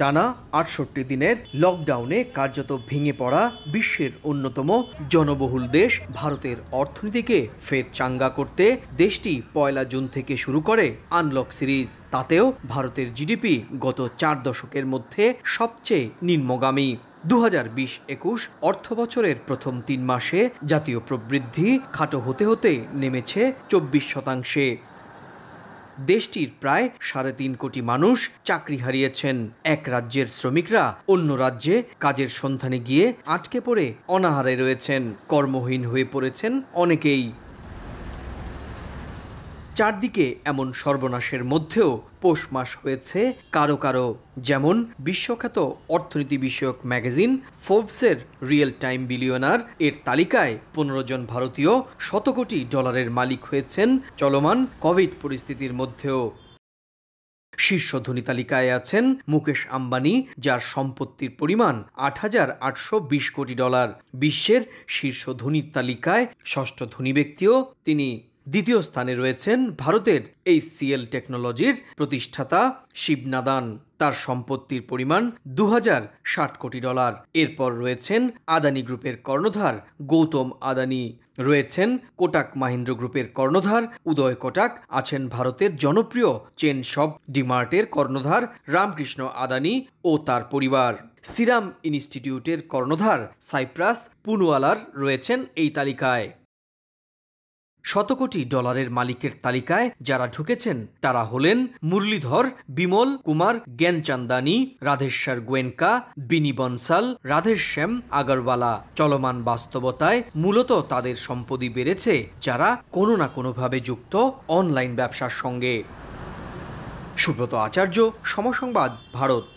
টানা আটষট্টি দিনের লকডাউনে কার্যত ভেঙে পড়া বিশ্বের অন্যতম জনবহুল দেশ ভারতের অর্থনীতিকে ফের চাঙ্গা করতে দেশটি পয়লা জুন থেকে শুরু করে আনলক সিরিজ তাতেও ভারতের জিডিপি গত চার দশকের মধ্যে সবচেয়ে নিম্নগামী দু হাজার বিশ একুশ অর্থ বছরের প্রথম তিন মাসে জাতীয় প্রবৃদ্ধি খাটো হতে হতে নেমেছে চব্বিশ শতাংশে দেশটির প্রায় সাড়ে তিন কোটি মানুষ চাকরি হারিয়েছেন এক রাজ্যের শ্রমিকরা অন্য রাজ্যে কাজের সন্ধানে গিয়ে আটকে পড়ে অনাহারে রয়েছেন কর্মহীন হয়ে পড়েছেন অনেকেই চারদিকে এমন সর্বনাশের মধ্যেও পৌষ মাস হয়েছে কারো কারো যেমন বিশ্বখ্যাত অর্থনীতি বিষয়ক ম্যাগাজিন ফোর্বসের রিয়েল টাইম বিলিয়নার এর তালিকায় পনেরো জন ভারতীয় শত কোটি ডলারের মালিক হয়েছেন চলমান কোভিড পরিস্থিতির মধ্যেও শীর্ষ ধনী তালিকায় আছেন মুকেশ আম্বানি যার সম্পত্তির পরিমাণ আট হাজার আটশো বিশ কোটি ডলার বিশ্বের শীর্ষ ধনীর তালিকায় ষষ্ঠ ধনী ব্যক্তিও তিনি দ্বিতীয় স্থানে রয়েছেন ভারতের এই সিএল টেকনোলজির প্রতিষ্ঠাতা শিবনাদান তার সম্পত্তির পরিমাণ দু কোটি ডলার এরপর রয়েছেন আদানি গ্রুপের কর্ণধার গৌতম আদানি রয়েছেন কোটাক মাহিন্দ্র গ্রুপের কর্ণধার উদয় কোটাক আছেন ভারতের জনপ্রিয় চেন শপ ডিমার্টের কর্ণধার রামকৃষ্ণ আদানি ও তার পরিবার সিরাম ইনস্টিটিউটের কর্ণধার সাইপ্রাস পুনওয়ালার রয়েছেন এই তালিকায় শতকোটি ডলারের মালিকের তালিকায় যারা ঢুকেছেন তারা হলেন মুরলীধর বিমল কুমার জ্ঞানচান্দানি রাধেশ্বর গোয়েনকা বিনি বনসাল রাধেশ্যাম আগরওয়ালা চলমান বাস্তবতায় মূলত তাদের সম্পদি বেড়েছে যারা কোনো না কোনোভাবে যুক্ত অনলাইন ব্যবসার সঙ্গে সুব্রত আচার্য সমসংবাদ ভারত